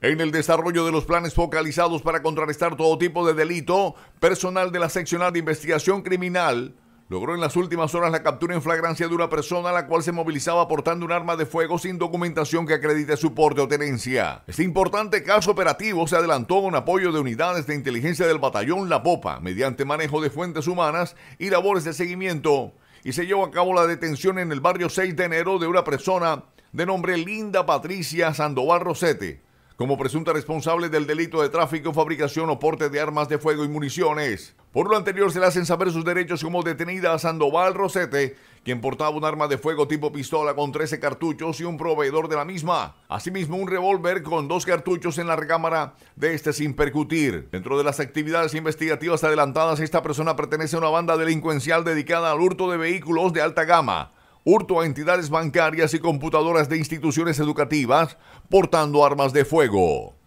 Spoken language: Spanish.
En el desarrollo de los planes focalizados para contrarrestar todo tipo de delito, personal de la seccional de investigación criminal logró en las últimas horas la captura en flagrancia de una persona a la cual se movilizaba portando un arma de fuego sin documentación que acredite su porte o tenencia. Este importante caso operativo se adelantó con apoyo de unidades de inteligencia del batallón La Popa, mediante manejo de fuentes humanas y labores de seguimiento, y se llevó a cabo la detención en el barrio 6 de enero de una persona de nombre Linda Patricia Sandoval Rosete como presunta responsable del delito de tráfico, fabricación o porte de armas de fuego y municiones. Por lo anterior, se le hacen saber sus derechos como detenida a Sandoval Rosete, quien portaba un arma de fuego tipo pistola con 13 cartuchos y un proveedor de la misma. Asimismo, un revólver con dos cartuchos en la recámara de este sin percutir. Dentro de las actividades investigativas adelantadas, esta persona pertenece a una banda delincuencial dedicada al hurto de vehículos de alta gama hurto a entidades bancarias y computadoras de instituciones educativas, portando armas de fuego.